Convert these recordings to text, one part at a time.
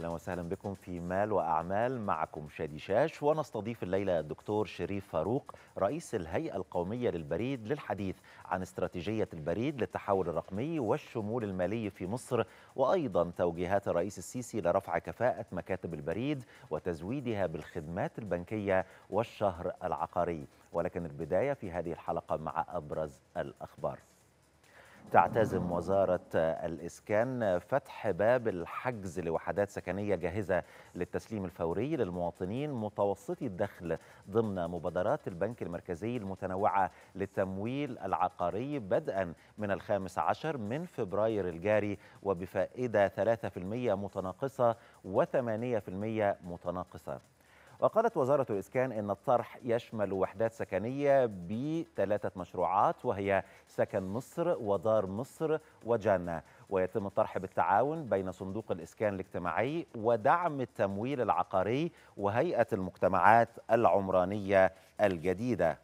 اهلا وسهلا بكم في مال واعمال معكم شادي شاش ونستضيف الليله الدكتور شريف فاروق رئيس الهيئه القوميه للبريد للحديث عن استراتيجيه البريد للتحول الرقمي والشمول المالي في مصر وايضا توجيهات الرئيس السيسي لرفع كفاءه مكاتب البريد وتزويدها بالخدمات البنكيه والشهر العقاري ولكن البدايه في هذه الحلقه مع ابرز الاخبار تعتزم وزارة الإسكان فتح باب الحجز لوحدات سكنية جاهزة للتسليم الفوري للمواطنين متوسطي الدخل ضمن مبادرات البنك المركزي المتنوعة للتمويل العقاري بدءا من الخامس عشر من فبراير الجاري وبفائدة 3% متناقصة و8% متناقصة وقالت وزارة الإسكان أن الطرح يشمل وحدات سكنية بثلاثة مشروعات وهي سكن مصر ودار مصر وجنة ويتم الطرح بالتعاون بين صندوق الإسكان الاجتماعي ودعم التمويل العقاري وهيئة المجتمعات العمرانية الجديدة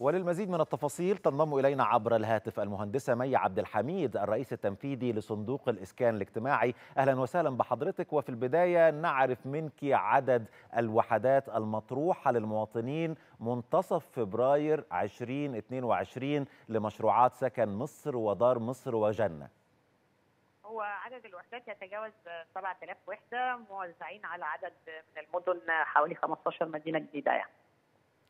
وللمزيد من التفاصيل تنضم إلينا عبر الهاتف المهندسة مي عبد الحميد الرئيس التنفيذي لصندوق الإسكان الاجتماعي أهلا وسهلا بحضرتك وفي البداية نعرف منك عدد الوحدات المطروحة للمواطنين منتصف فبراير 2022 لمشروعات سكن مصر ودار مصر وجنة هو عدد الوحدات يتجاوز 7000 وحدة موزعين على عدد من المدن حوالي 15 مدينة جديدة يعني.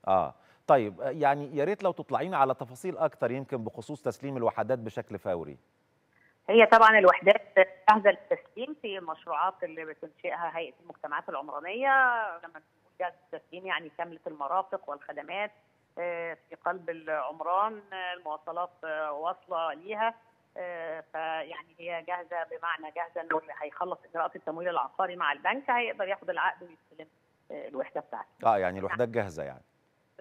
اه طيب آه، يعني يا ريت لو تطلعين على تفاصيل اكتر يمكن بخصوص تسليم الوحدات بشكل فوري هي طبعا الوحدات جاهزه للتسليم في مشروعات اللي بتنشئها هيئه المجتمعات العمرانيه لما جاهزه للتسليم يعني كامله المرافق والخدمات آه، في قلب العمران آه، المواصلات واصله ليها فيعني هي جاهزه بمعنى جاهزه انه اللي هيخلص اجراءات التمويل العقاري مع البنك هيقدر ياخد العقد ويستلم الوحده بتاعته. اه يعني الوحدات جاهزه يعني.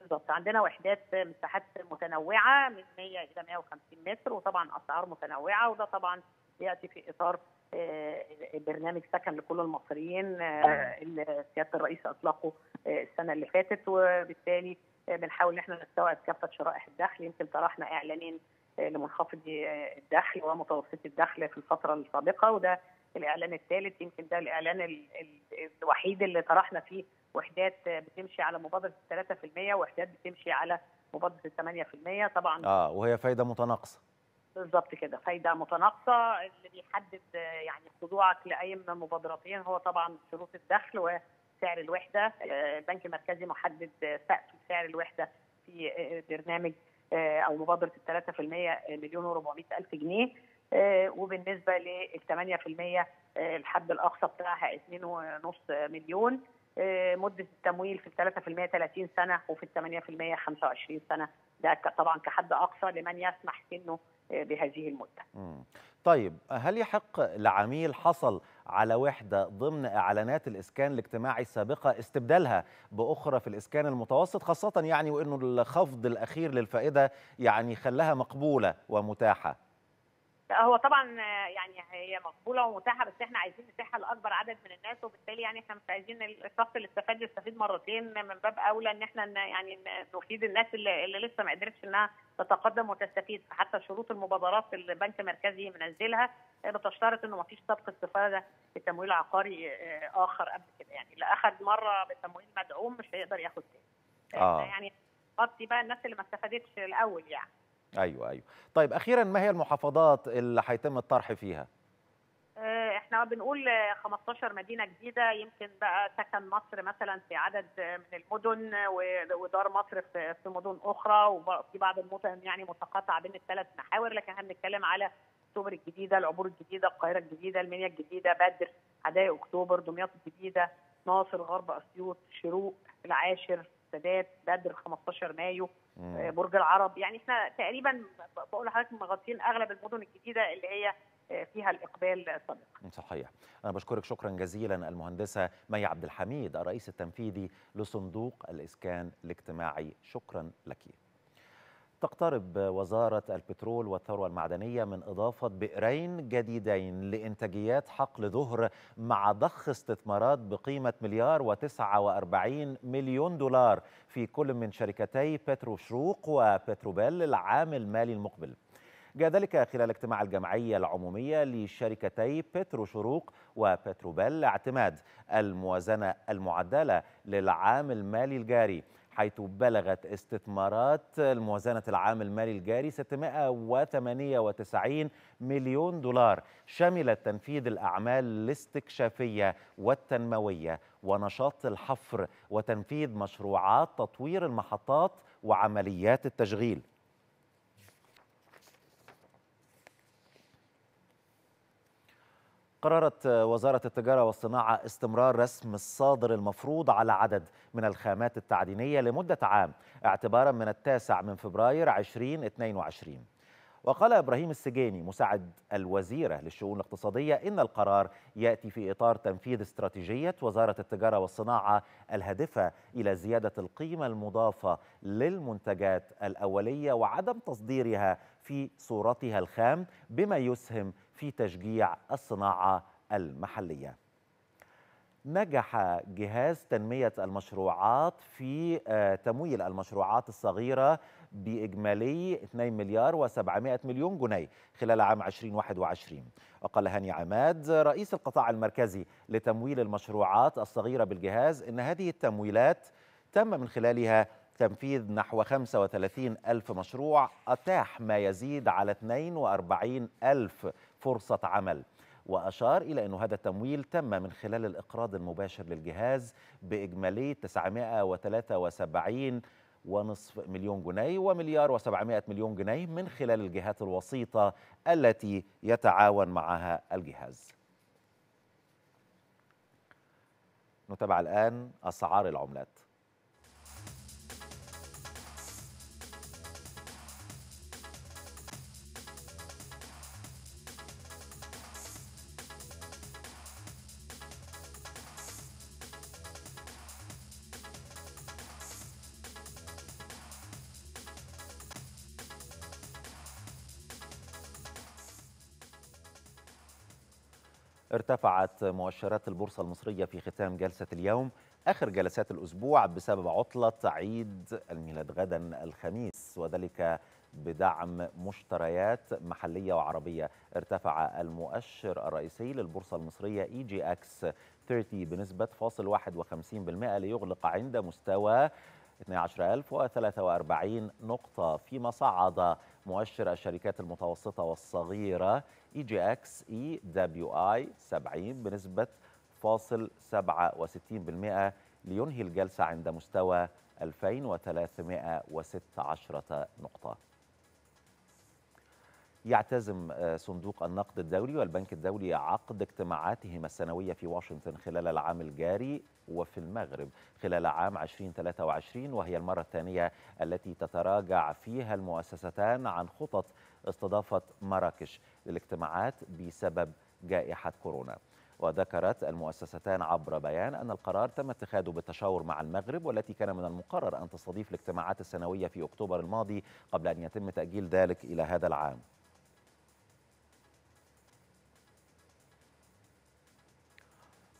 بالظبط عندنا وحدات مساحات متنوعه من 100 الى 150 متر وطبعا اسعار متنوعه وده طبعا ياتي في اطار آه، برنامج سكن لكل المصريين آه، آه. اللي سياده الرئيس اطلقه السنه اللي فاتت وبالتالي بنحاول ان احنا نستوعب كافه شرائح الدخل يمكن طرحنا اعلانين لمنخفضي الدخل ومتوسطي الدخل في الفتره السابقه وده الاعلان الثالث يمكن ده الاعلان الوحيد اللي طرحنا فيه وحدات بتمشي على مبادره 3% وحدات بتمشي على مبادره 8% طبعا اه وهي فايده متناقصه بالظبط كده فايده متناقصه اللي بيحدد يعني خضوعك لاي من المبادرتين هو طبعا شروط الدخل وسعر الوحده البنك المركزي محدد سقف سعر الوحده في برنامج آه، او مبادره ال 3% مليون و400 الف جنيه آه، وبالنسبه لل 8% آه، الحد الاقصى بتاعها 2.5 مليون آه، مده التمويل في 3% 30 سنه وفي 8% 25 سنه ده طبعا كحد اقصى لمن يسمح سنه بهذه المده. طيب هل يحق لعميل حصل على وحده ضمن اعلانات الاسكان الاجتماعي السابقه استبدالها باخرى في الاسكان المتوسط خاصه يعني وانه الخفض الاخير للفائده يعني خلاها مقبوله ومتاحه؟ هو طبعا يعني هي مقبوله ومتاحه بس احنا عايزين نتيحها لاكبر عدد من الناس وبالتالي يعني احنا مش عايزين الشخص اللي استفاد يستفيد مرتين من باب اولى ان احنا يعني نفيد الناس اللي, اللي لسه ما قدرتش انها تتقدم وتستفيد حتى شروط المبادرات اللي البنك المركزي منزلها بتشترط انه ما فيش سبق استفاده بتمويل عقاري آه، اخر قبل كده يعني اللي اخذ مره بتمويل مدعوم مش هيقدر ياخد تاني آه. يعني غطي بقى الناس اللي ما استفادتش الاول يعني ايوه ايوه طيب اخيرا ما هي المحافظات اللي هيتم الطرح فيها آه، احنا بنقول 15 مدينه جديده يمكن بقى سكن مصر مثلا في عدد من المدن ودار مصر في مدن اخرى وفي بعض المدن يعني متقاطعه بين الثلاث محاور لكن احنا بنتكلم على اكتوبر الجديده العبور الجديده القاهره الجديده المنيا الجديده بدر حدائق اكتوبر دمياط الجديده ناصر غرب اسيوط شروق العاشر السادات بدر 15 مايو آه، برج العرب يعني احنا تقريبا بقول لحضرتك مغطيين اغلب المدن الجديده اللي هي آه، فيها الاقبال السابق. صحيح. انا بشكرك شكرا جزيلا المهندسه مي عبد الحميد الرئيس التنفيذي لصندوق الاسكان الاجتماعي شكرا لك. تقترب وزارة البترول والثروة المعدنية من إضافة بئرين جديدين لإنتاجيات حقل ظهر مع ضخ استثمارات بقيمة مليار و49 مليون دولار في كل من شركتي بترو شروق وبتروبيل العام المالي المقبل. جاء ذلك خلال اجتماع الجمعية العمومية لشركتي بترو شروق وبتروبيل اعتماد الموازنة المعدلة للعام المالي الجاري حيث بلغت استثمارات الموازنة العام المالي الجاري 698 مليون دولار شملت تنفيذ الأعمال الاستكشافية والتنموية ونشاط الحفر وتنفيذ مشروعات تطوير المحطات وعمليات التشغيل قررت وزارة التجارة والصناعة استمرار رسم الصادر المفروض على عدد من الخامات التعدينية لمدة عام اعتبارا من التاسع من فبراير 2022 وقال إبراهيم السجاني مساعد الوزيرة للشؤون الاقتصادية إن القرار يأتي في إطار تنفيذ استراتيجية وزارة التجارة والصناعة الهادفة إلى زيادة القيمة المضافة للمنتجات الأولية وعدم تصديرها في صورتها الخام بما يسهم في تشجيع الصناعة المحلية نجح جهاز تنمية المشروعات في آه، تمويل المشروعات الصغيرة بإجمالي 2 مليار و700 مليون جنيه خلال عام 2021 وقال هاني عماد رئيس القطاع المركزي لتمويل المشروعات الصغيرة بالجهاز إن هذه التمويلات تم من خلالها تنفيذ نحو 35 ألف مشروع أتاح ما يزيد على 42 ألف فرصة عمل وأشار إلى أن هذا التمويل تم من خلال الإقراض المباشر للجهاز بإجمالي 973 ونصف مليون جنيه ومليار و700 مليون جنيه من خلال الجهات الوسيطة التي يتعاون معها الجهاز نتابع الآن أسعار العملات ارتفعت مؤشرات البورصة المصرية في ختام جلسة اليوم آخر جلسات الأسبوع بسبب عطلة عيد الميلاد غدا الخميس وذلك بدعم مشتريات محلية وعربية ارتفع المؤشر الرئيسي للبورصة المصرية اي جي اكس 30 بنسبة فاصل 51% ليغلق عند مستوى 12043 نقطة فيما صعد مؤشر الشركات المتوسطة والصغيرة اي جي اكس اي دبليو اي 70 بنسبة فاصل 67% لينهي الجلسة عند مستوى 2316 نقطة يعتزم آه، صندوق النقد الدولي والبنك الدولي عقد اجتماعاتهما السنوية في واشنطن خلال العام الجاري وفي المغرب خلال عام 2023 وهي المرة الثانية التي تتراجع فيها المؤسستان عن خطط استضافة مراكش للاجتماعات بسبب جائحة كورونا وذكرت المؤسستان عبر بيان أن القرار تم اتخاذه بالتشاور مع المغرب والتي كان من المقرر أن تستضيف الاجتماعات السنوية في أكتوبر الماضي قبل أن يتم تأجيل ذلك إلى هذا العام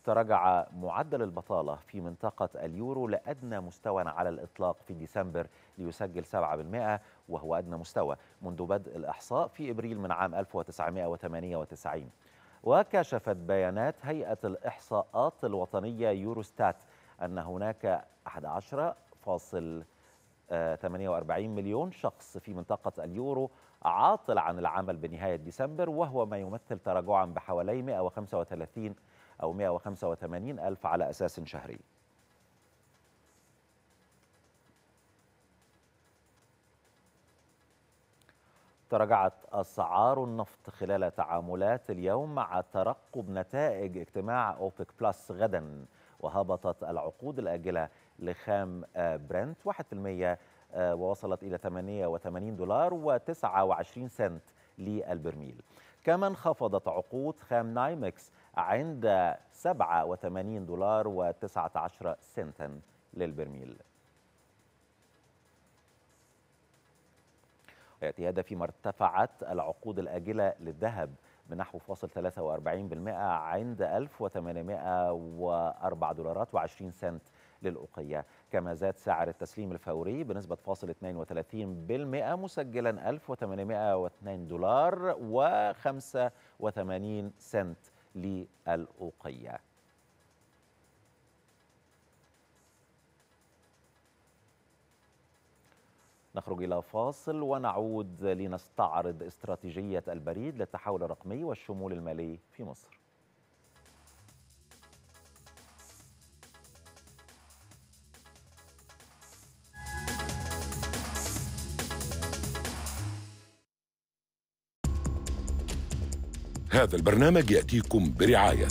تراجع معدل البطالة في منطقة اليورو لأدنى مستوى على الإطلاق في ديسمبر ليسجل 7% وهو أدنى مستوى منذ بدء الإحصاء في إبريل من عام 1998 وكشفت بيانات هيئة الإحصاءات الوطنية يوروستات أن هناك 11.48 مليون شخص في منطقة اليورو عاطل عن العمل بنهاية ديسمبر وهو ما يمثل تراجعا بحوالي 135 أو 185 ألف على أساس شهري تراجعت أسعار النفط خلال تعاملات اليوم مع ترقب نتائج اجتماع أوبك بلس غدا وهبطت العقود الآجلة لخام برنت 1% آه، ووصلت إلى 88 دولار و29 سنت للبرميل كما انخفضت عقود خام نايمكس عند 87 دولار و19 سنتا للبرميل ويأتي هذا فيما ارتفعت العقود الآجلة للذهب بنحو فاصل 43% عند 1804 دولارات و20 سنت للأوقية كما زاد سعر التسليم الفوري بنسبة فاصل 32% مسجلا 1802 دولار و85 سنت للأوقية نخرج إلى فاصل ونعود لنستعرض استراتيجية البريد للتحول الرقمي والشمول المالي في مصر هذا البرنامج يأتيكم برعاية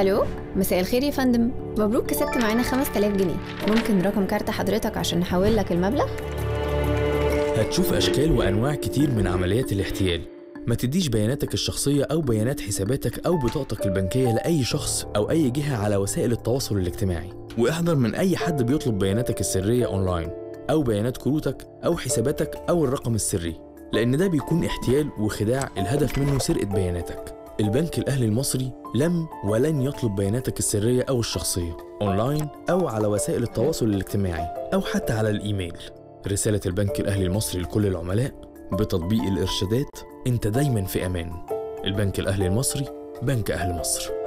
الو مساء الخير يا فندم مبروك كسبت معانا 5000 جنيه ممكن رقم كارت حضرتك عشان نحول لك المبلغ هتشوف اشكال وانواع كتير من عمليات الاحتيال ما تديش بياناتك الشخصية أو بيانات حساباتك أو بطاقتك البنكية لأي شخص أو أي جهة على وسائل التواصل الاجتماعي واحذر من أي حد بيطلب بياناتك السرية أونلاين أو بيانات كروتك أو حساباتك أو الرقم السري لأن ده بيكون احتيال وخداع الهدف منه سرقة بياناتك البنك الأهلي المصري لم ولن يطلب بياناتك السرية أو الشخصية أونلاين أو على وسائل التواصل الاجتماعي أو حتى على الإيميل رسالة البنك الأهلي المصري لكل العملاء بتطبيق الإرشادات أنت دايما في أمان البنك الأهلي المصري بنك أهل مصر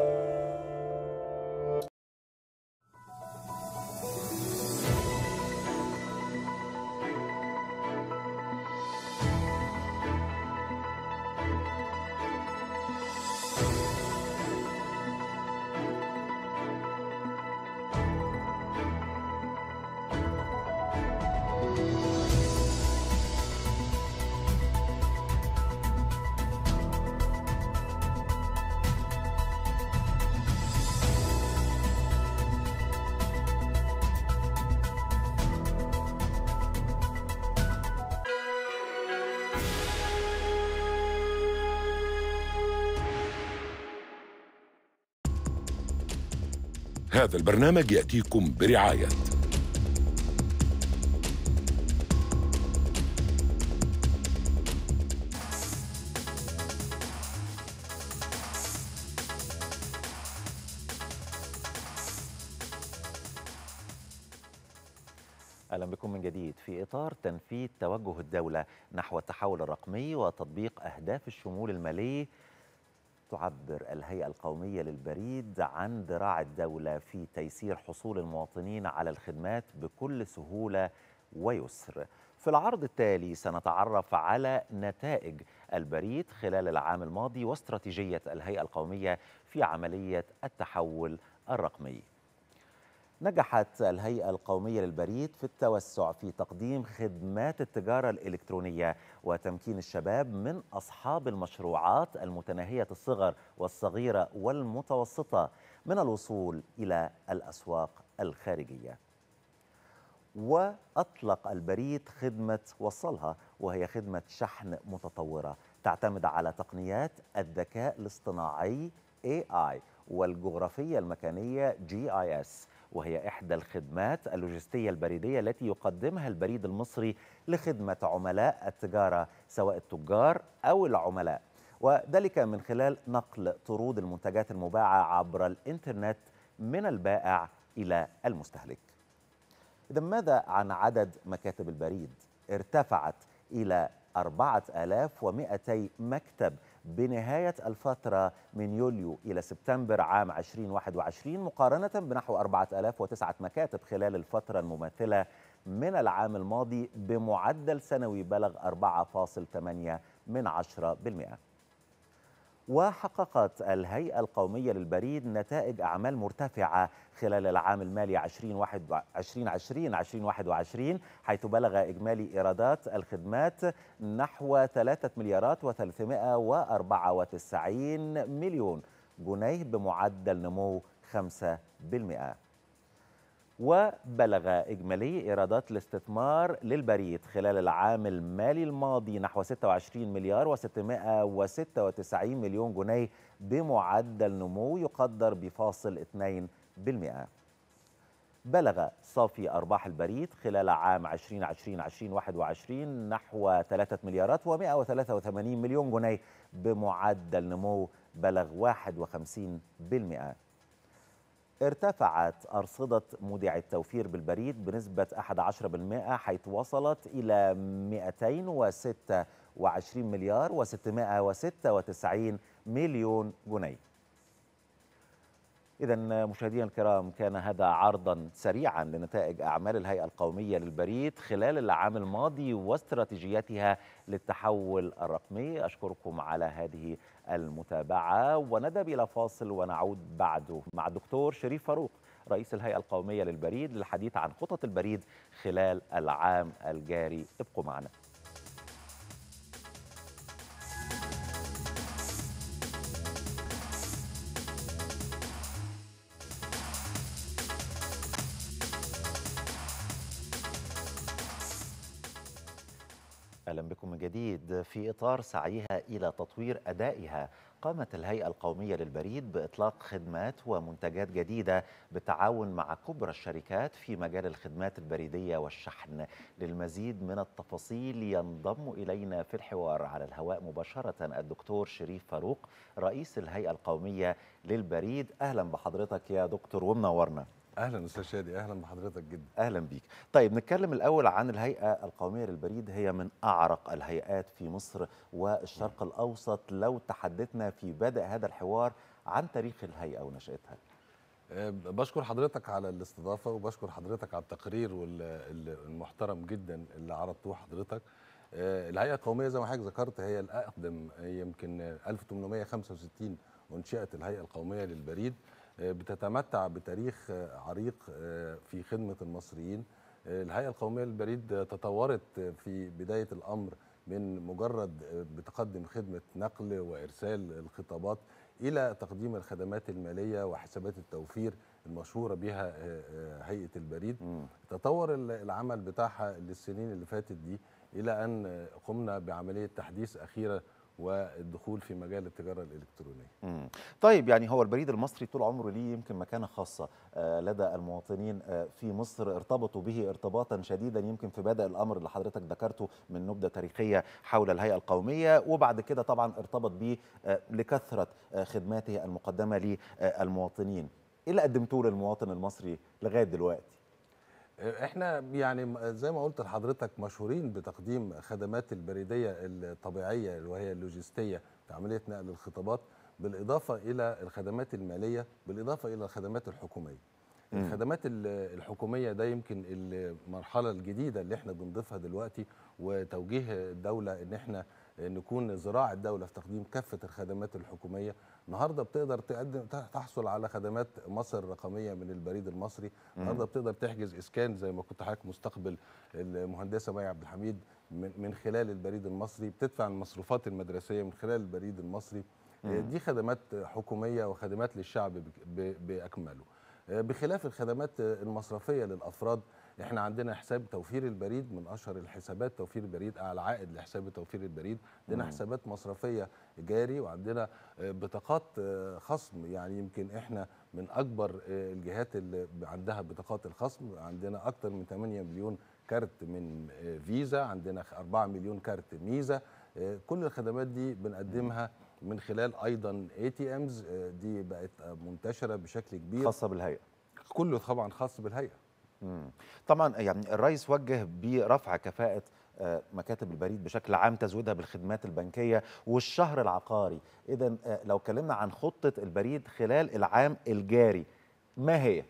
هذا البرنامج يأتيكم برعاية اهلا بكم من جديد في اطار تنفيذ توجه الدوله نحو التحول الرقمي وتطبيق اهداف الشمول المالي تعبر الهيئة القومية للبريد عن ذراع الدولة في تيسير حصول المواطنين على الخدمات بكل سهولة ويسر في العرض التالي سنتعرف على نتائج البريد خلال العام الماضي واستراتيجية الهيئة القومية في عملية التحول الرقمي نجحت الهيئة القومية للبريد في التوسع في تقديم خدمات التجارة الإلكترونية وتمكين الشباب من أصحاب المشروعات المتناهية الصغر والصغيرة والمتوسطة من الوصول إلى الأسواق الخارجية وأطلق البريد خدمة وصلها وهي خدمة شحن متطورة تعتمد على تقنيات الذكاء الاصطناعي AI والجغرافية المكانية GIS وهي إحدى الخدمات اللوجستية البريدية التي يقدمها البريد المصري لخدمة عملاء التجارة سواء التجار أو العملاء وذلك من خلال نقل طرود المنتجات المباعة عبر الإنترنت من البائع إلى المستهلك إذا ماذا عن عدد مكاتب البريد؟ ارتفعت إلى 4200 مكتب بنهاية الفترة من يوليو إلى سبتمبر عام 2021 مقارنة بنحو 4009 مكاتب خلال الفترة المماثلة من العام الماضي بمعدل سنوي بلغ 4.8 من 10%. وحققت الهيئة القومية للبريد نتائج أعمال مرتفعة خلال العام المالي 2020-2021 حيث بلغ إجمالي إيرادات الخدمات نحو 3 مليارات و394 مليون جنيه بمعدل نمو 5% وبلغ إجمالي إيرادات الاستثمار للبريد خلال العام المالي الماضي نحو 26 مليار و696 مليون جنيه بمعدل نمو يقدر بفاصل 2%. بلغ صافي أرباح البريد خلال عام 2020 2021 نحو 3 مليارات و183 مليون جنيه بمعدل نمو بلغ 51%. ارتفعت أرصدة مودع التوفير بالبريد بنسبة 11% حيث وصلت إلى 226 مليار و696 مليون جنيه إذا مشاهدينا الكرام كان هذا عرضا سريعا لنتائج أعمال الهيئة القومية للبريد خلال العام الماضي واستراتيجيتها للتحول الرقمي أشكركم على هذه المتابعة ونذهب إلى فاصل ونعود بعده مع الدكتور شريف فاروق رئيس الهيئة القومية للبريد للحديث عن خطط البريد خلال العام الجاري ابقوا معنا جديد في إطار سعيها إلى تطوير أدائها قامت الهيئة القومية للبريد بإطلاق خدمات ومنتجات جديدة بالتعاون مع كبرى الشركات في مجال الخدمات البريدية والشحن للمزيد من التفاصيل ينضم إلينا في الحوار على الهواء مباشرة الدكتور شريف فاروق رئيس الهيئة القومية للبريد أهلا بحضرتك يا دكتور ومنورنا اهلا استاذ شادي اهلا بحضرتك جدا اهلا بيك طيب نتكلم الاول عن الهيئه القوميه للبريد هي من اعرق الهيئات في مصر والشرق الاوسط لو تحدثنا في بدء هذا الحوار عن تاريخ الهيئه ونشاتها آه، بشكر حضرتك على الاستضافه وبشكر حضرتك على التقرير المحترم جدا اللي عرضته حضرتك آه، الهيئه القوميه زي ما حضرتك ذكرت هي الاقدم يمكن 1865 انشئت الهيئه القوميه للبريد آه، بتتمتع بتاريخ آه، عريق آه، في خدمه المصريين الهيئه القوميه للبريد تطورت في بدايه الامر من مجرد بتقدم خدمه نقل وارسال الخطابات الى تقديم الخدمات الماليه وحسابات التوفير المشهوره بها هيئه البريد م. تطور العمل بتاعها للسنين اللي فاتت دي الى ان قمنا بعمليه تحديث اخيره والدخول في مجال التجاره الالكترونيه. مم. طيب يعني هو البريد المصري طول عمره ليه يمكن مكانه خاصه آه، لدى المواطنين آه، في مصر ارتبطوا به ارتباطا شديدا يمكن في بدء الامر اللي حضرتك ذكرته من نبذه تاريخيه حول الهيئه القوميه وبعد كده طبعا ارتبط به آه، لكثره خدماته المقدمه للمواطنين. ايه اللي قدمتوه للمواطن المصري لغايه دلوقتي؟ احنا يعني زي ما قلت لحضرتك مشهورين بتقديم خدمات البريديه الطبيعيه وهي اللوجستيه في عمليه نقل الخطابات بالاضافه الى الخدمات الماليه بالاضافه الى الخدمات الحكوميه الخدمات الحكوميه ده يمكن المرحله الجديده اللي احنا بنضيفها دلوقتي وتوجيه الدوله ان احنا نكون ذراع الدوله في تقديم كافه الخدمات الحكوميه النهارده بتقدر تقدم تحصل على خدمات مصر الرقميه من البريد المصري النهارده بتقدر تحجز اسكان زي ما كنت حضرتك مستقبل المهندسه مي عبد الحميد من خلال البريد المصري بتدفع المصروفات المدرسيه من خلال البريد المصري دي خدمات حكوميه وخدمات للشعب باكمله آه، بخلاف الخدمات المصرفيه للافراد احنا عندنا حساب توفير البريد من اشهر الحسابات توفير البريد اعلى آه، عائد لحساب توفير البريد عندنا حسابات مصرفيه جاري وعندنا آه، بطاقات خصم يعني يمكن احنا من اكبر الجهات اللي عندها بطاقات الخصم عندنا اكتر من 8 مليون كارت من فيزا عندنا 4 مليون كارت ميزه كل الخدمات دي بنقدمها من خلال ايضا اي تي امز دي بقت آه، منتشره بشكل كبير خاصه بالهيئه كله طبعا خاص بالهيئه مم. طبعا آه، يعني الرئيس وجه برفع كفاءه آه، مكاتب البريد بشكل عام تزويدها بالخدمات البنكيه والشهر العقاري اذا لو اتكلمنا عن خطه البريد خلال العام الجاري ما هي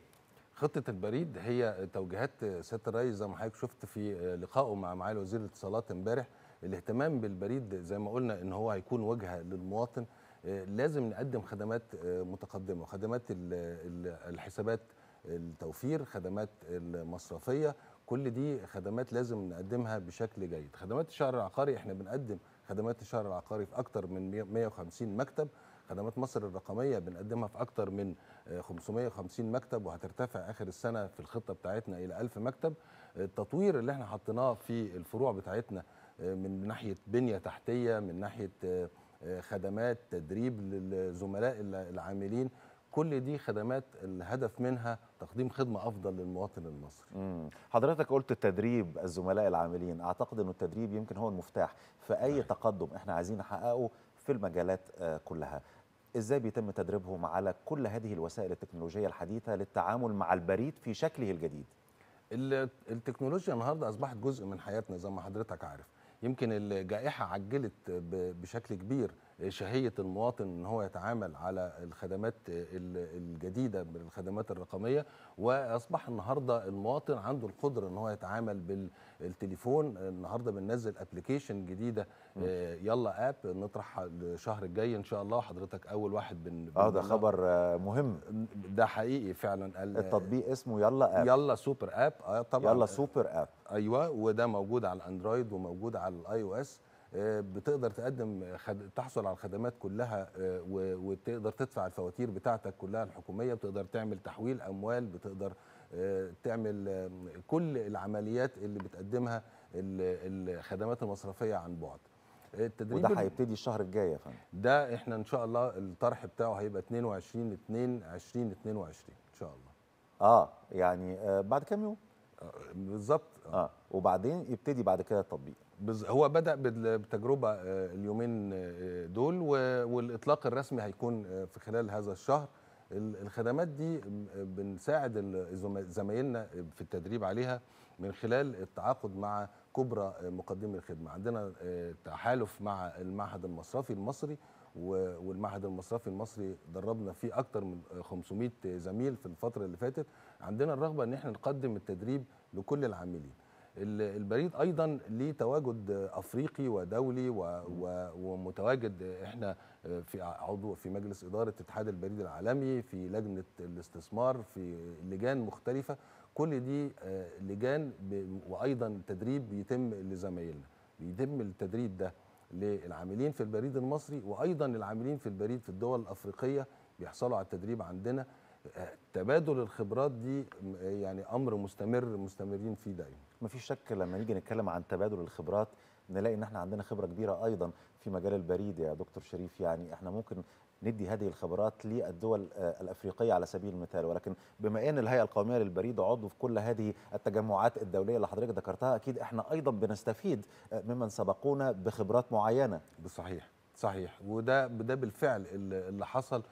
خطه البريد هي توجيهات سياده الرئيس زي ما حضرتك شفت في لقائه مع معالي وزير الاتصالات امبارح الاهتمام بالبريد زي ما قلنا ان هو هيكون وجهه للمواطن آه، لازم نقدم خدمات آه، متقدمه خدمات الحسابات التوفير خدمات المصرفيه كل دي خدمات لازم نقدمها بشكل جيد خدمات الشهر العقاري احنا بنقدم خدمات الشهر العقاري في اكتر من 150 مكتب خدمات مصر الرقميه بنقدمها في اكتر من 550 آه، مكتب وهترتفع اخر السنه في الخطه بتاعتنا الى 1000 مكتب التطوير اللي احنا حطيناه في الفروع بتاعتنا من ناحيه بنيه تحتيه من ناحيه آه، آه، خدمات تدريب للزملاء العاملين كل دي خدمات الهدف منها تقديم خدمة أفضل للمواطن المصري مم. حضرتك قلت تدريب الزملاء العاملين أعتقد أنه التدريب يمكن هو المفتاح في أي تقدم إحنا عايزين نحققه في المجالات آه، كلها إزاي بيتم تدريبهم على كل هذه الوسائل التكنولوجية الحديثة للتعامل مع البريد في شكله الجديد التكنولوجيا النهاردة أصبحت جزء من حياتنا زي ما حضرتك عارف يمكن الجائحه عجلت بشكل كبير شهيه المواطن ان هو يتعامل على الخدمات الجديده من الخدمات الرقميه واصبح النهارده المواطن عنده القدره ان هو يتعامل بالتليفون النهارده بننزل ابلكيشن جديده آه، يلا اب نطرحها الشهر الجاي ان شاء الله وحضرتك اول واحد بن اه ده خبر آه، مهم ده حقيقي فعلا التطبيق اسمه يلا اب يلا سوبر اب آه طبعا يلا سوبر اب ايوه وده موجود على الاندرويد وموجود على الاي او اس بتقدر تقدم تحصل على الخدمات كلها آه، وتقدر تدفع الفواتير بتاعتك كلها الحكوميه بتقدر تعمل تحويل اموال بتقدر آه، تعمل كل العمليات اللي بتقدمها الخدمات المصرفيه عن بعد آه، التدريب وده هيبتدي الشهر الجاي يا فندم ده احنا ان شاء الله الطرح بتاعه هيبقى 22 2 20 22 ان شاء الله اه يعني بعد كام يوم بالظبط اه وبعدين يبتدي بعد كده التطبيق بز... هو بدا بالتجربه آه، اليومين آه، دول و... والاطلاق الرسمي هيكون آه، في خلال هذا الشهر الخدمات دي بنساعد زمايلنا في التدريب عليها من خلال التعاقد مع كبرى مقدمي الخدمه عندنا تحالف مع المعهد المصرفي المصري والمعهد المصرفي المصري دربنا فيه اكتر من 500 زميل في الفتره اللي فاتت عندنا الرغبه ان احنا نقدم التدريب لكل العاملين البريد ايضا ليه تواجد افريقي ودولي ومتواجد احنا في عضو في مجلس اداره اتحاد البريد العالمي في لجنه الاستثمار في لجان مختلفه كل دي آه، لجان وايضا تدريب بيتم لزمايلنا بيتم التدريب ده للعاملين في البريد المصري وايضا للعاملين في البريد في الدول الافريقيه بيحصلوا على التدريب عندنا تبادل الخبرات دي يعني امر مستمر مستمرين فيه دايما مفيش شك لما نيجي نتكلم عن تبادل الخبرات نلاقي ان احنا عندنا خبره كبيره ايضا في مجال البريد يا دكتور شريف يعني احنا ممكن ندي هذه الخبرات للدول آه، الافريقيه على سبيل المثال ولكن بما ان الهيئه القوميه للبريد عضو في كل هذه التجمعات الدوليه اللي حضرتك ذكرتها اكيد احنا ايضا بنستفيد آه، ممن سبقونا بخبرات معينه صحيح صحيح وده ده بالفعل اللي حصل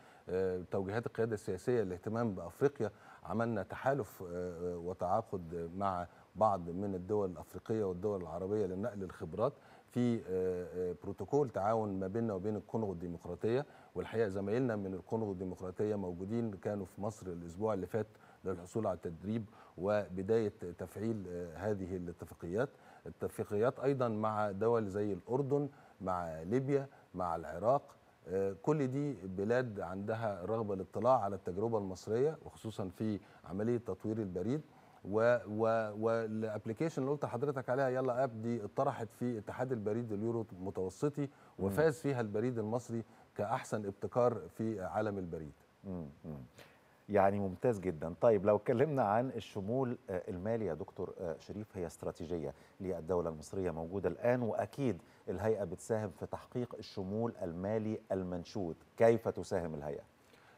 توجيهات القياده السياسيه الاهتمام بافريقيا عملنا تحالف آه، آه، وتعاقد مع بعض من الدول الافريقيه والدول العربيه لنقل الخبرات في آه، بروتوكول تعاون ما بيننا وبين الكونغو الديمقراطيه والحقيقه زمايلنا من الكونغو الديمقراطيه موجودين كانوا في مصر الاسبوع اللي فات للحصول على التدريب وبدايه تفعيل هذه الاتفاقيات اتفاقيات ايضا مع دول زي الاردن مع ليبيا مع العراق كل دي بلاد عندها رغبه الاطلاع على التجربه المصريه وخصوصا في عمليه تطوير البريد والابلكيشن اللي قلت لحضرتك عليها يلا اب دي اتطرحت في اتحاد البريد اليورو المتوسطي وفاز فيها البريد المصري كاحسن ابتكار في عالم البريد. يعني ممتاز جدا طيب لو اتكلمنا عن الشمول آه، المالي يا دكتور آه، شريف هي استراتيجيه للدوله المصريه موجوده الان واكيد الهيئة بتساهم في تحقيق الشمول المالي المنشود كيف تساهم الهيئة؟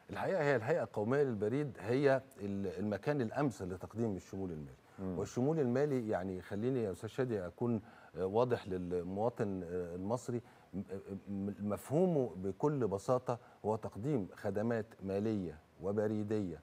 الحقيقة هي الهيئة القومية للبريد هي المكان الأمثل لتقديم الشمول المالي مم. والشمول المالي يعني خليني يا أستاذ شادي أكون واضح للمواطن المصري مفهومه بكل بساطة هو تقديم خدمات مالية وبريدية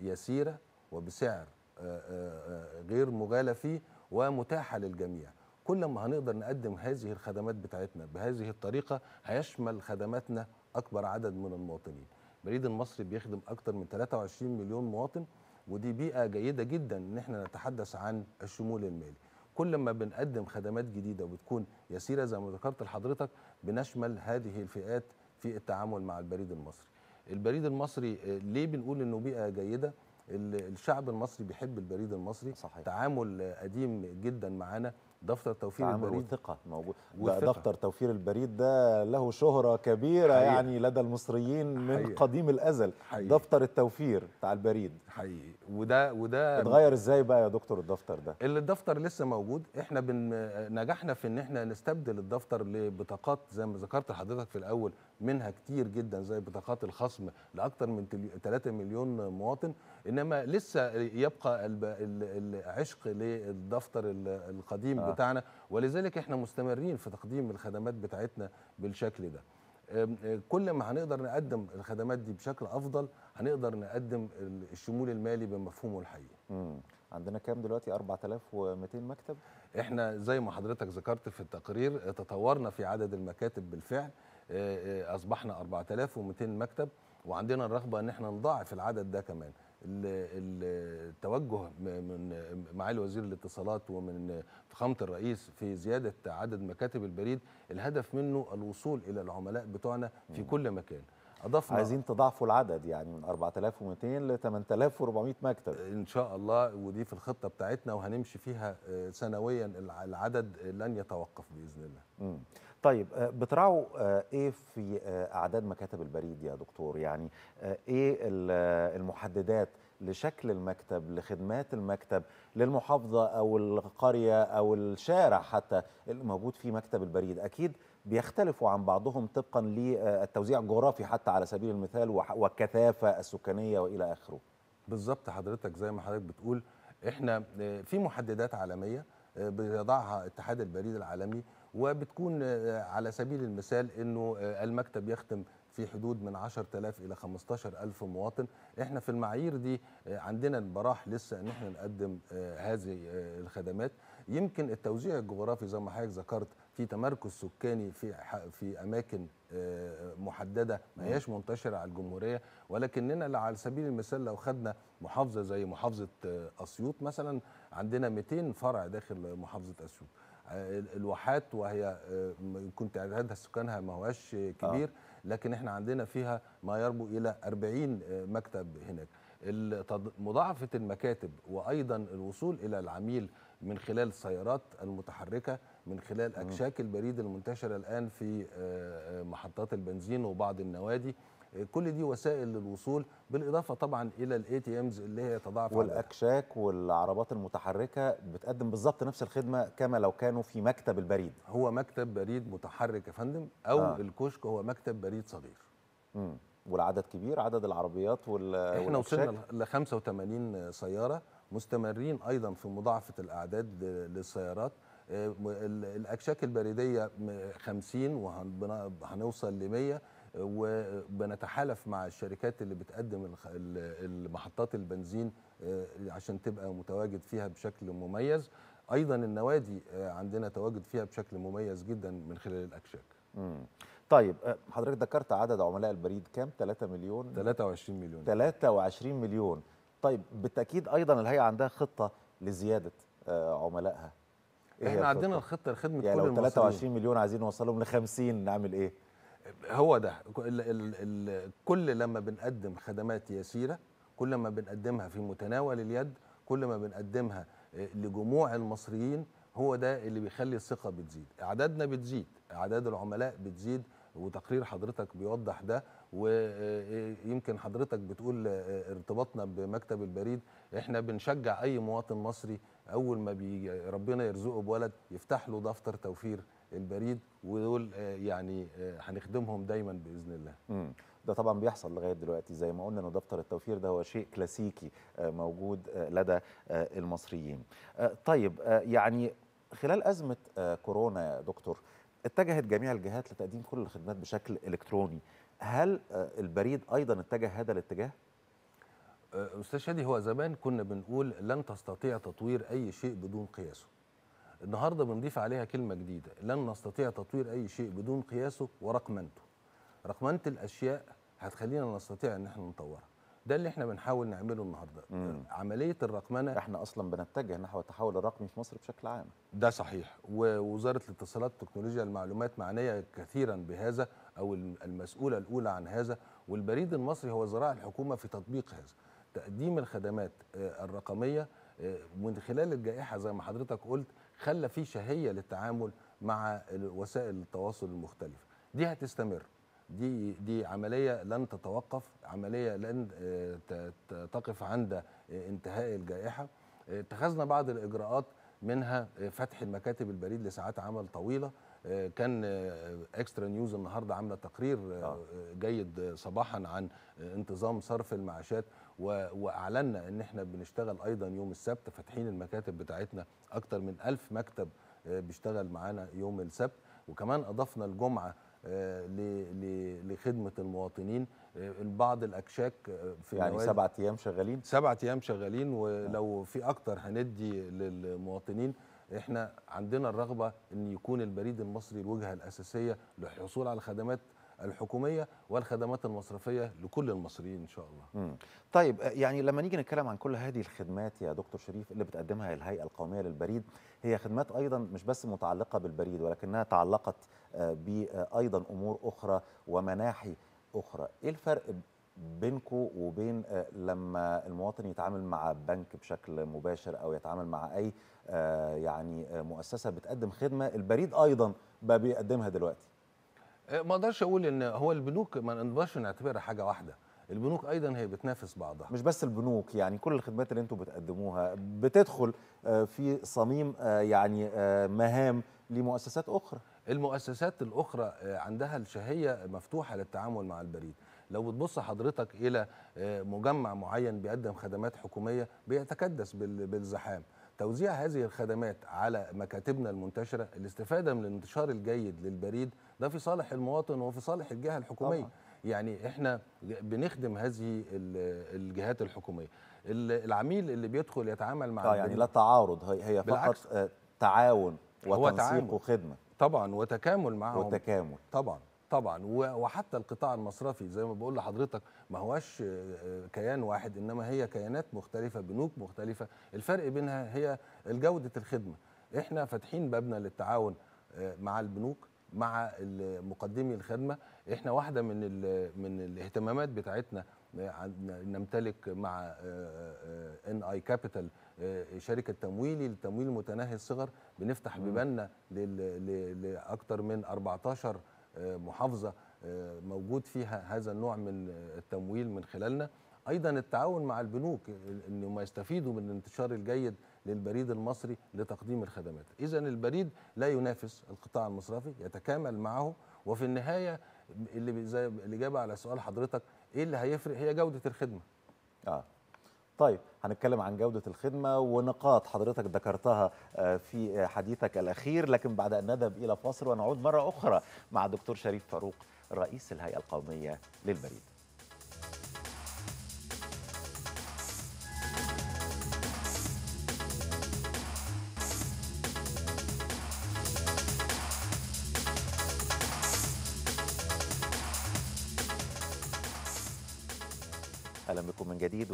يسيرة وبسعر آه، آه، آه، غير مغالى فيه ومتاحة للجميع كل ما هنقدر نقدم هذه الخدمات بتاعتنا بهذه الطريقة هيشمل خدماتنا أكبر عدد من المواطنين بريد المصري بيخدم أكثر من 23 مليون مواطن ودي بيئة جيدة جدا إن احنا نتحدث عن الشمول المالي كل ما بنقدم خدمات جديدة وبتكون يسيرة زي ما ذكرت لحضرتك بنشمل هذه الفئات في التعامل مع البريد المصري البريد المصري ليه بنقول انه بيئه جيده الشعب المصري بيحب البريد المصري صحيح. تعامل قديم جدا معانا دفتر توفير البريد والثقة موجود والثقة. دفتر توفير البريد ده له شهرة كبيرة حقيقة. يعني لدى المصريين من حقيقة. قديم الأزل حقيقة. دفتر التوفير بتاع البريد حقيقي وده وده اتغير ازاي بقى يا دكتور الدفتر ده اللي الدفتر لسه موجود احنا بن... نجحنا في ان احنا نستبدل الدفتر لبطاقات زي ما ذكرت لحضرتك في الاول منها كتير جدا زي بطاقات الخصم لاكثر من 3 مليون مواطن انما لسه يبقى العشق للدفتر القديم آه. بتاعنا ولذلك احنا مستمرين في تقديم الخدمات بتاعتنا بالشكل ده كل ما هنقدر نقدم الخدمات دي بشكل افضل هنقدر نقدم الشمول المالي بمفهومه الحقيقي عندنا كام دلوقتي 4200 مكتب احنا زي ما حضرتك ذكرت في التقرير تطورنا في عدد المكاتب بالفعل آه، آه، اصبحنا 4200 مكتب وعندنا الرغبه ان احنا نضاعف العدد ده كمان التوجه من معالي وزير الاتصالات ومن فخامه الرئيس في زياده عدد مكاتب البريد الهدف منه الوصول الى العملاء بتوعنا في كل مكان اضفنا عايزين تضاعفوا العدد يعني من 4200 ل 8400 مكتب ان شاء الله ودي في الخطه بتاعتنا وهنمشي فيها آه، سنويا العدد لن يتوقف باذن الله طيب آه، بتراعوا آه، ايه في آه، اعداد مكاتب البريد يا دكتور يعني ايه المحددات لشكل المكتب لخدمات المكتب للمحافظه او القريه او الشارع حتى اللي موجود فيه مكتب البريد اكيد بيختلفوا عن بعضهم طبقا للتوزيع الجغرافي حتى على سبيل المثال والكثافه السكانيه والى اخره بالظبط حضرتك زي ما حضرتك بتقول احنا في محددات عالميه بيضعها اتحاد البريد العالمي وبتكون آه، على سبيل المثال انه آه، المكتب يخدم في حدود من 10000 الى 15000 مواطن احنا في المعايير دي آه، عندنا البراح لسه ان احنا نقدم هذه الخدمات يمكن التوزيع الجغرافي زي ما حضرتك ذكرت في تمركز سكاني في في اماكن محدده ما هياش منتشره على الجمهوريه ولكننا على سبيل المثال لو خدنا محافظه زي محافظه اسيوط مثلا عندنا 200 فرع داخل محافظه اسيوط الواحات وهي يمكن آه، تعدادها سكانها ما هواش كبير آه. لكن احنا عندنا فيها ما يربو الى 40 آه، مكتب هناك مضاعفه المكاتب وايضا الوصول الى العميل من خلال السيارات المتحركه من خلال اكشاك البريد المنتشره الان في محطات البنزين وبعض النوادي كل دي وسائل للوصول بالاضافه طبعا الى الاي تي امز اللي هي تضاعف والاكشاك والعربات المتحركه بتقدم بالظبط نفس الخدمه كما لو كانوا في مكتب البريد هو مكتب بريد متحرك يا فندم او آه. الكشك هو مكتب بريد صغير امم والعدد كبير عدد العربيات وال احنا وصلنا ل 85 سياره مستمرين ايضا في مضاعفه الاعداد للسيارات آه، الاكشاك البريديه 50 وهنوصل ل 100 وبنتحالف مع الشركات اللي بتقدم المحطات البنزين آه، عشان تبقى متواجد فيها بشكل مميز ايضا النوادي آه، عندنا تواجد فيها بشكل مميز جدا من خلال الاكشاك طيب آه، حضرتك ذكرت عدد عملاء البريد كام 3 مليون 23 مليون 23 مليون طيب بالتاكيد ايضا الهيئه عندها خطه لزياده عملائها إيه احنا عندنا الخطه لخدمه يعني كل لو 23 مليون عايزين نوصلهم ل 50 نعمل ايه هو ده ال ال ال كل لما بنقدم خدمات يسيره كل ما بنقدمها في متناول اليد كل ما بنقدمها آه، لجموع المصريين هو ده اللي بيخلي الثقه بتزيد اعدادنا بتزيد اعداد العملاء بتزيد وتقرير حضرتك بيوضح ده ويمكن آه، آه، حضرتك بتقول ارتباطنا بمكتب البريد احنا بنشجع اي مواطن مصري اول ما ربنا يرزقه بولد يفتح له دفتر توفير البريد ودول آه، يعني آه، هنخدمهم دايما باذن الله. مم. ده طبعا بيحصل لغايه دلوقتي زي ما قلنا انه دفتر التوفير ده هو شيء كلاسيكي آه، موجود لدى المصريين. طيب يعني خلال ازمه كورونا يا دكتور اتجهت جميع الجهات لتقديم كل الخدمات بشكل الكتروني، هل البريد ايضا اتجه هذا الاتجاه؟ استاذ شادي هو زمان كنا بنقول لن تستطيع تطوير اي شيء بدون قياسه. النهارده بنضيف عليها كلمه جديده لن نستطيع تطوير اي شيء بدون قياسه ورقمنته رقمنه الاشياء هتخلينا نستطيع ان احنا نطورها ده اللي احنا بنحاول نعمله النهارده مم. عمليه الرقمنه احنا اصلا بنتجه نحو التحول الرقمي في مصر بشكل عام ده صحيح ووزاره الاتصالات تكنولوجيا المعلومات معنيه كثيرا بهذا او المسؤوله الاولى عن هذا والبريد المصري هو ذراع الحكومه في تطبيق هذا تقديم الخدمات آه، الرقميه آه، من خلال الجائحه زي ما حضرتك قلت خلى في شهيه للتعامل مع وسائل التواصل المختلفه دي هتستمر دي دي عمليه لن تتوقف عمليه لن آه، تقف عند آه، انتهاء الجائحه آه، اتخذنا بعض الاجراءات منها فتح المكاتب البريد لساعات عمل طويله كان اكسترا نيوز النهارده عامله تقرير جيد صباحا عن انتظام صرف المعاشات واعلنا ان احنا بنشتغل ايضا يوم السبت فاتحين المكاتب بتاعتنا اكتر من ألف مكتب آه، بيشتغل معانا يوم السبت وكمان اضفنا الجمعه آه، لخدمه المواطنين آه، بعض الاكشاك في يعني سبعة ايام شغالين سبعة ايام شغالين ولو في اكتر هندي للمواطنين احنا عندنا الرغبه ان يكون البريد المصري الوجهه الاساسيه للحصول على خدمات الحكوميه والخدمات المصرفيه لكل المصريين ان شاء الله. مم. طيب آه، يعني لما نيجي نتكلم عن كل هذه الخدمات يا دكتور شريف اللي بتقدمها الهيئه القوميه للبريد هي خدمات ايضا مش بس متعلقه بالبريد ولكنها تعلقت آه، بايضا امور اخرى ومناحي اخرى، ايه الفرق بينكم وبين آه، لما المواطن يتعامل مع بنك بشكل مباشر او يتعامل مع اي يعني مؤسسه بتقدم خدمه البريد ايضا بقى بيقدمها دلوقتي آه، ما اقدرش اقول ان هو البنوك ما نقدرش نعتبرها حاجه واحده البنوك ايضا هي بتنافس بعضها مش بس البنوك يعني كل الخدمات اللي انتم بتقدموها بتدخل آه، في صميم آه، يعني مهام لمؤسسات اخرى المؤسسات الاخرى عندها الشهيه مفتوحه للتعامل مع البريد لو بتبص حضرتك الى مجمع معين بيقدم خدمات حكوميه بيتكدس بالزحام توزيع هذه الخدمات على مكاتبنا المنتشره الاستفاده من الانتشار الجيد للبريد ده في صالح المواطن وفي صالح الجهه الحكوميه طبعا. يعني احنا بنخدم هذه الجهات الحكوميه العميل اللي بيدخل يتعامل مع آه، يعني لا تعارض هي بالعكس فقط آه، تعاون وتنسيق وخدمه طبعا وتكامل معهم وتكامل طبعا طبعا وحتى القطاع المصرفي زي ما بقول لحضرتك ما هواش آه، كيان واحد انما هي كيانات مختلفه بنوك مختلفه الفرق بينها هي جوده الخدمه احنا فاتحين بابنا للتعاون مع البنوك مع مقدمي الخدمه احنا واحده من من الاهتمامات بتاعتنا نمتلك مع آه، آه، ان اي كابيتال آه، شركه تمويلي لتمويل متناهي الصغر بنفتح بيباننا لاكثر من 14 محافظه موجود فيها هذا النوع من التمويل من خلالنا ايضا التعاون مع البنوك ان ما يستفيدوا من الانتشار الجيد للبريد المصري لتقديم الخدمات إذا البريد لا ينافس القطاع المصرفي يتكامل معه وفي النهاية اللي زي الإجابة على سؤال حضرتك إيه اللي هيفرق هي جودة الخدمة آه. طيب هنتكلم عن جودة الخدمة ونقاط حضرتك ذكرتها آه، في حديثك الأخير لكن بعد أن نذهب إلى فاصل ونعود مرة أخرى مع دكتور شريف فاروق رئيس الهيئة القومية للبريد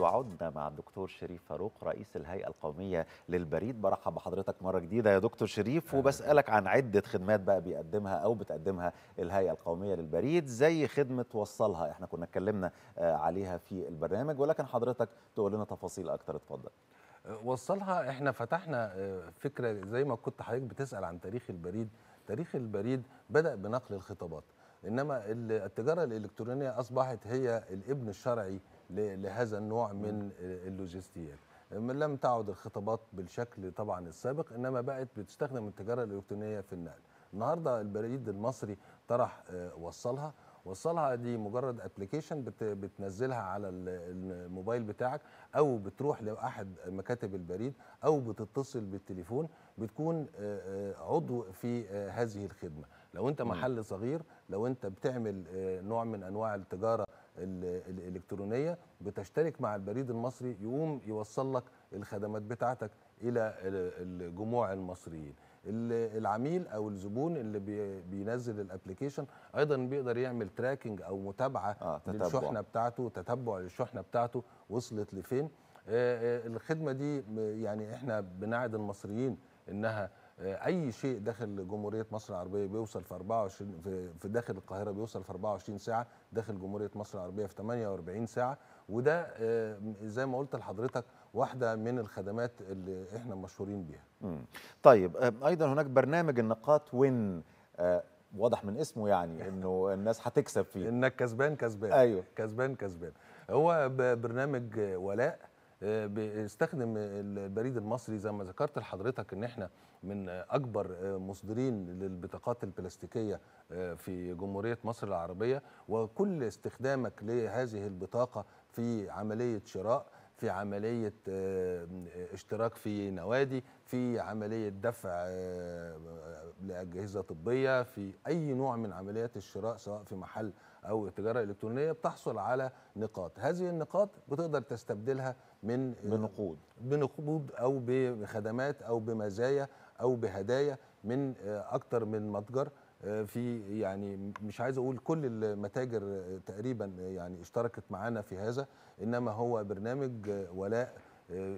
وعدنا مع الدكتور شريف فاروق رئيس الهيئه القوميه للبريد برحب بحضرتك مره جديده يا دكتور شريف وبسالك عن عده خدمات بقى بيقدمها او بتقدمها الهيئه القوميه للبريد زي خدمه وصلها احنا كنا اتكلمنا آه، عليها في البرنامج ولكن حضرتك تقول لنا تفاصيل اكتر اتفضل أه، وصلها احنا فتحنا أه، فكره زي ما كنت حضرتك بتسال عن تاريخ البريد تاريخ البريد بدا بنقل الخطابات انما التجاره الالكترونيه اصبحت هي الابن الشرعي لهذا النوع من اللوجستيات لم تعد الخطابات بالشكل طبعا السابق انما بقت بتستخدم التجاره الالكترونيه في النقل النهارده البريد المصري طرح آه، وصلها وصلها دي مجرد ابلكيشن بتنزلها على الموبايل بتاعك او بتروح لاحد مكاتب البريد او بتتصل بالتليفون بتكون آه، آه، عضو في هذه الخدمه لو انت محل صغير لو انت بتعمل نوع من انواع التجاره الالكترونيه بتشترك مع البريد المصري يقوم يوصل لك الخدمات بتاعتك الى الجموع المصريين العميل او الزبون اللي بينزل الابلكيشن ايضا بيقدر يعمل تراكنج او متابعه آه، للشحنه بتاعته تتبع للشحنه بتاعته وصلت لفين آه، آه، الخدمه دي يعني احنا بنعد المصريين انها آه، اي شيء داخل جمهوريه مصر العربيه بيوصل في 24 في, داخل القاهره بيوصل في 24 ساعه داخل جمهوريه مصر العربيه في 48 ساعه وده آه، زي ما قلت لحضرتك واحده من الخدمات اللي احنا مشهورين بيها طيب آه، ايضا هناك برنامج النقاط وين واضح من اسمه يعني انه الناس هتكسب فيه انك كسبان كسبان ايوه كسبان كسبان هو برنامج ولاء آه، بيستخدم البريد المصري زي ما ذكرت لحضرتك ان احنا من اكبر آه، مصدرين للبطاقات البلاستيكيه آه، في جمهوريه مصر العربيه وكل استخدامك لهذه البطاقه في عمليه شراء في عملية اشتراك في نوادي في عملية دفع لأجهزة طبية في أي نوع من عمليات الشراء سواء في محل او التجاره الالكترونيه بتحصل على نقاط هذه النقاط بتقدر تستبدلها من بنقود بنقود او بخدمات او بمزايا او بهدايا من آه، اكتر من متجر آه، في يعني مش عايز اقول كل المتاجر آه، تقريبا يعني اشتركت معانا في هذا انما هو برنامج ولاء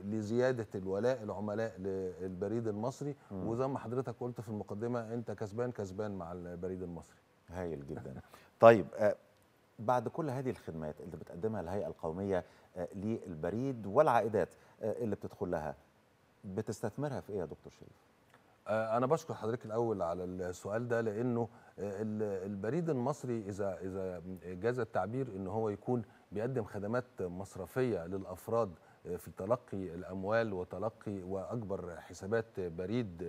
لزياده الولاء العملاء للبريد المصري وزي ما حضرتك قلت في المقدمه انت كسبان كسبان مع البريد المصري هايل جدا طيب آه، بعد كل هذه الخدمات اللي بتقدمها الهيئة القومية آه، للبريد والعائدات آه، اللي بتدخل لها بتستثمرها في ايه يا دكتور شريف؟ انا بشكر حضرتك الاول على السؤال ده لانه البريد المصري اذا اذا جاز التعبير ان هو يكون بيقدم خدمات مصرفيه للافراد في تلقي الاموال وتلقي واكبر حسابات بريد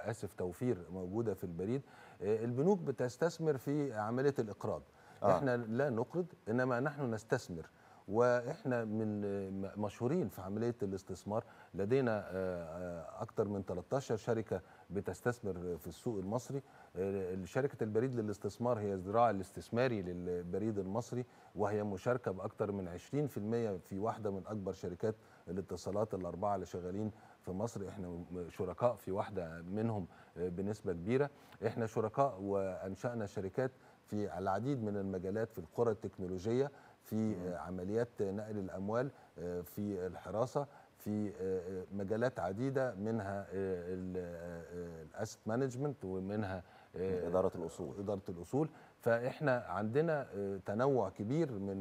اسف توفير موجوده في البريد آه، البنوك بتستثمر في عمليه الاقراض آه. احنا لا نقرض انما نحن نستثمر واحنا من آه، مشهورين في عمليه الاستثمار لدينا آه، اكثر من 13 شركه بتستثمر في السوق المصري شركة البريد للاستثمار هي الذراع الاستثماري للبريد المصري وهي مشاركة بأكثر من 20% في واحدة من أكبر شركات الاتصالات الأربعة اللي شغالين في مصر احنا شركاء في واحدة منهم بنسبة كبيرة احنا شركاء وأنشأنا شركات في العديد من المجالات في القرى التكنولوجية في عمليات نقل الأموال في الحراسة في مجالات عديده منها الاسيت مانجمنت ومنها إيه. اداره الاصول اداره الاصول فاحنا عندنا آه، تنوع كبير من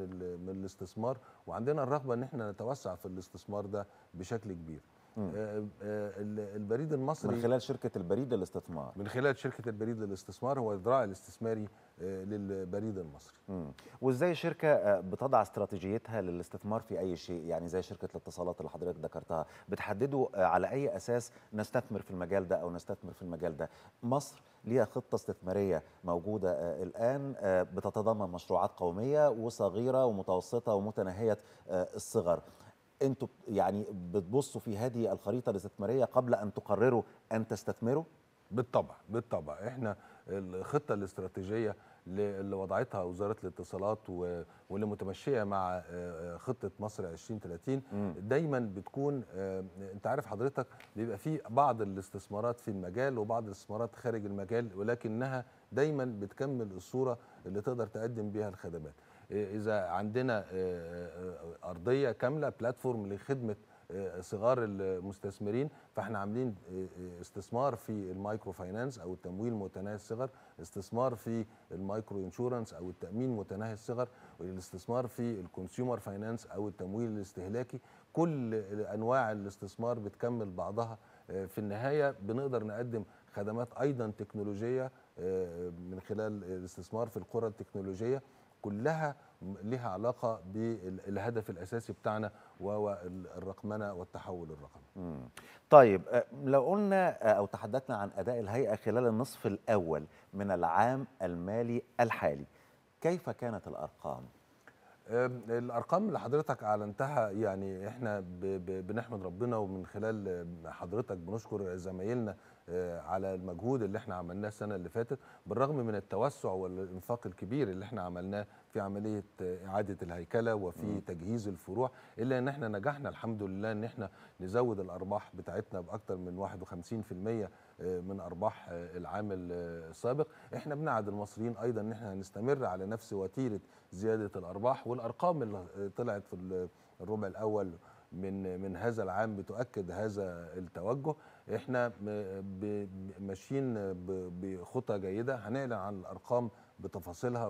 من الاستثمار وعندنا الرغبه ان احنا نتوسع في الاستثمار ده بشكل كبير آه، آه، البريد المصري من خلال شركه البريد للاستثمار من خلال شركه البريد للاستثمار هو الذراع الاستثماري آه، للبريد المصري مم. وازاي شركه بتضع استراتيجيتها للاستثمار في اي شيء يعني زي شركه الاتصالات اللي حضرتك ذكرتها بتحددوا على اي اساس نستثمر في المجال ده او نستثمر في المجال ده مصر ليها خطه استثماريه موجوده الان بتتضمن مشروعات قوميه وصغيره ومتوسطه ومتناهيه الصغر انتوا يعني بتبصوا في هذه الخريطه الاستثماريه قبل ان تقرروا ان تستثمروا؟ بالطبع بالطبع احنا الخطه الاستراتيجيه اللي وضعتها وزاره الاتصالات واللي متمشيه مع آه، آه، خطه مصر 2030 دايما بتكون آه، انت عارف حضرتك بيبقى في بعض الاستثمارات في المجال وبعض الاستثمارات خارج المجال ولكنها دايما بتكمل الصوره اللي تقدر تقدم بها الخدمات اذا عندنا آه، آه، ارضيه كامله بلاتفورم لخدمه آه، صغار المستثمرين فاحنا عاملين استثمار في المايكرو فاينانس او التمويل متناهي الصغر استثمار في المايكرو انشورنس او التامين متناهي الصغر والاستثمار في الكونسيومر فاينانس او التمويل الاستهلاكي كل انواع الاستثمار بتكمل بعضها في النهايه بنقدر نقدم خدمات ايضا تكنولوجيه من خلال الاستثمار في القرى التكنولوجيه كلها لها علاقه بالهدف الاساسي بتاعنا وهو الرقمنه والتحول الرقمي. طيب آه، لو قلنا آه، او تحدثنا عن اداء الهيئه خلال النصف الاول من العام المالي الحالي، كيف كانت الارقام؟ الارقام اللي حضرتك اعلنتها يعني احنا بنحمد ربنا ومن خلال حضرتك بنشكر زمايلنا آه، على المجهود اللي احنا عملناه السنه اللي فاتت بالرغم من التوسع والانفاق الكبير اللي احنا عملناه في عمليه آه، اعاده الهيكله وفي م. تجهيز الفروع الا ان احنا نجحنا الحمد لله ان احنا نزود الارباح بتاعتنا باكثر من 51% آه، من ارباح العام السابق احنا بنعد المصريين ايضا ان احنا هنستمر على نفس وتيره زياده الارباح والارقام اللي طلعت في الربع الاول من من هذا العام بتؤكد هذا التوجه احنا ماشيين بخطى جيده هنعلن عن الارقام بتفاصيلها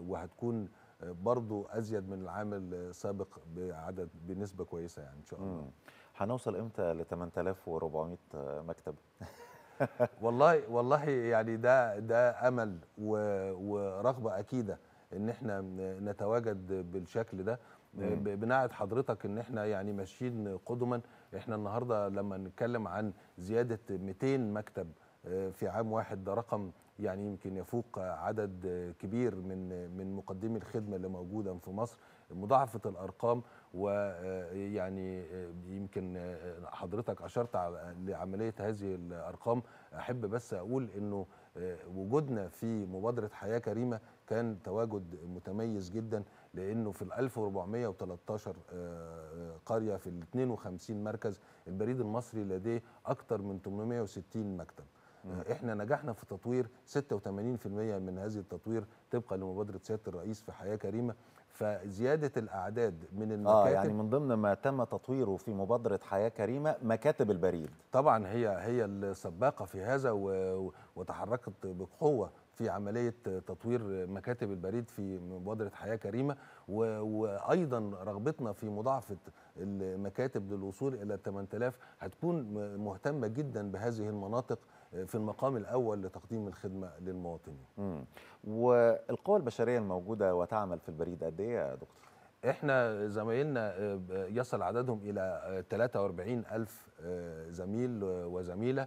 وهتكون برضو ازيد من العام السابق بعدد بنسبه كويسه يعني ان شاء الله هنوصل امتى ل 8400 مكتب والله والله يعني ده ده امل ورغبه اكيده ان احنا نتواجد بالشكل ده بنعد حضرتك ان احنا يعني ماشيين قدما احنا النهارده لما نتكلم عن زياده 200 مكتب آه، في عام واحد ده رقم يعني يمكن يفوق عدد آه، كبير من من مقدمي الخدمه اللي موجوده في مصر مضاعفه الارقام ويعني آه، يمكن حضرتك اشرت لعمليه هذه الارقام احب بس اقول انه وجودنا في مبادره حياه كريمه كان تواجد متميز جدا لانه في ال 1413 آه، آه، قريه في ال 52 مركز البريد المصري لديه اكثر من 860 مكتب آه، احنا نجحنا في تطوير 86% من هذه التطوير طبقا لمبادره سياده الرئيس في حياه كريمه فزياده الاعداد من المكاتب اه يعني من ضمن ما تم تطويره في مبادره حياه كريمه مكاتب البريد طبعا هي هي السباقه في هذا وتحركت بقوه في عمليه تطوير مكاتب البريد في مبادره حياه كريمه وايضا رغبتنا في مضاعفه المكاتب للوصول الى 8000 هتكون مهتمه جدا بهذه المناطق آه، في المقام الاول لتقديم الخدمه للمواطنين. امم والقوى البشريه الموجوده وتعمل في البريد قد ايه يا دكتور؟ احنا زمايلنا آه، يصل عددهم الى 43 ألف آه، زميل وزميله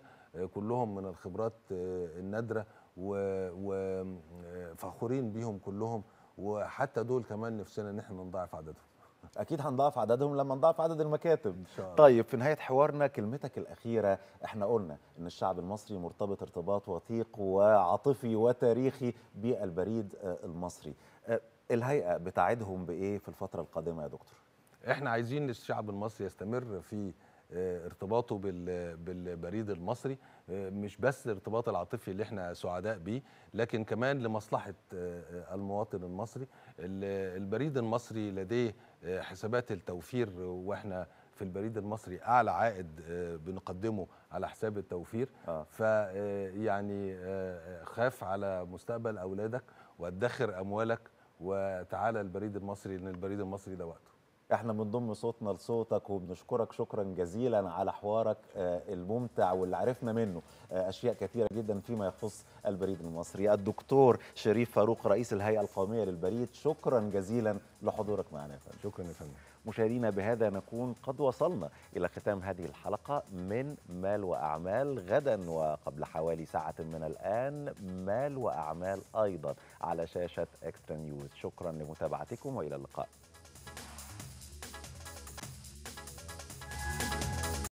كلهم من الخبرات النادره وفخورين بيهم كلهم وحتى دول كمان نفسنا ان احنا نضاعف عددهم اكيد هنضاعف عددهم لما نضاعف عدد المكاتب إن شاء الله. طيب في نهايه حوارنا كلمتك الاخيره احنا قلنا ان الشعب المصري مرتبط ارتباط وثيق وعاطفي وتاريخي بالبريد آه، المصري آه، الهيئه بتعدهم بايه في الفتره القادمه يا دكتور احنا عايزين الشعب المصري يستمر في آه، ارتباطه بالبريد المصري آه، مش بس الارتباط العاطفي اللي احنا سعداء بيه لكن كمان لمصلحه آه، المواطن المصري البريد المصري لديه حسابات التوفير واحنا في البريد المصري اعلى عائد بنقدمه على حساب التوفير آه. فيعني خاف على مستقبل اولادك وادخر اموالك وتعالى البريد المصري لان البريد المصري ده وقته احنا بنضم صوتنا لصوتك وبنشكرك شكرا جزيلا على حوارك آه، الممتع واللي عرفنا منه آه، اشياء كثيره جدا فيما يخص البريد المصري الدكتور شريف فاروق رئيس الهيئه القوميه للبريد شكرا جزيلا لحضورك معنا يا فندم شكرا يا فندم مشاهدينا بهذا نكون قد وصلنا إلى ختام هذه الحلقة من مال وأعمال غدا وقبل حوالي ساعة من الآن مال وأعمال أيضا على شاشة إكسترا نيوز شكرا لمتابعتكم وإلى اللقاء